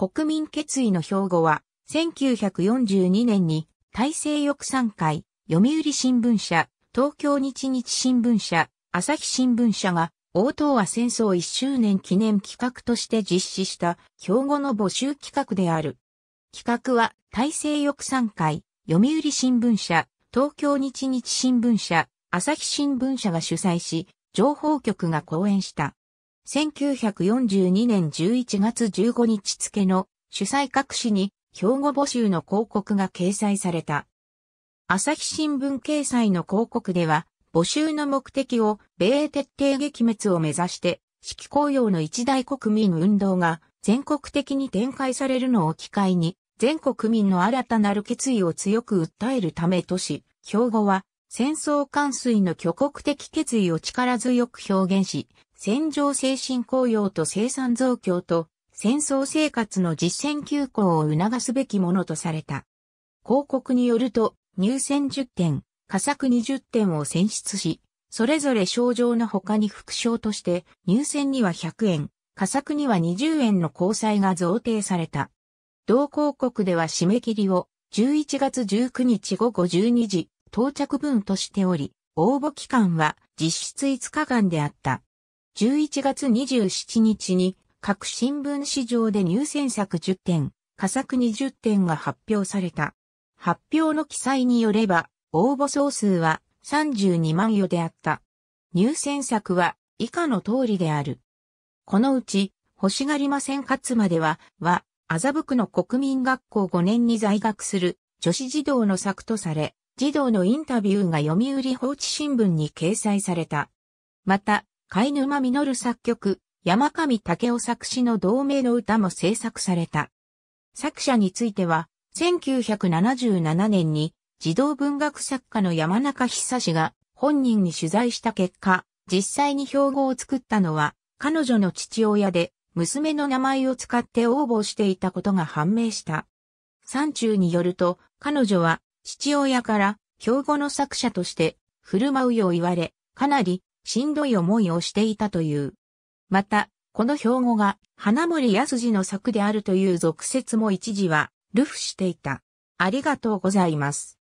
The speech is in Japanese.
国民決意の標語は、1942年に、大西翼賛会、読売新聞社、東京日日新聞社、朝日新聞社が、大東亜戦争1周年記念企画として実施した標語の募集企画である。企画は大西翼賛会、読売新聞社、東京日日新聞社、朝日新聞社が主催し、情報局が講演した。1942年11月15日付の主催各紙に兵庫募集の広告が掲載された。朝日新聞掲載の広告では、募集の目的を米英徹底撃滅を目指して、四季公用の一大国民運動が全国的に展開されるのを機会に、全国民の新たなる決意を強く訴えるためとし、兵庫は戦争関水の挙国的決意を力強く表現し、戦場精神高揚と生産増強と戦争生活の実践休校を促すべきものとされた。広告によると、入選10点、加作20点を選出し、それぞれ賞状の他に副賞として、入選には100円、加作には20円の交際が贈呈された。同広告では締め切りを11月19日午後12時到着分としており、応募期間は実質5日間であった。11月27日に各新聞市場で入選作10点、佳作20点が発表された。発表の記載によれば、応募総数は32万余であった。入選作は以下の通りである。このうち、星がりません勝つまでは、は、麻布区の国民学校5年に在学する女子児童の作とされ、児童のインタビューが読売放置新聞に掲載された。また、貝沼実作曲、山上武雄作詞の同名の歌も制作された。作者については、1977年に児童文学作家の山中久志が本人に取材した結果、実際に標語を作ったのは彼女の父親で娘の名前を使って応募していたことが判明した。山中によると彼女は父親から標語の作者として振る舞うよう言われ、かなりしんどい思いをしていたという。また、この標語が花森康次の作であるという俗説も一時は流布していた。ありがとうございます。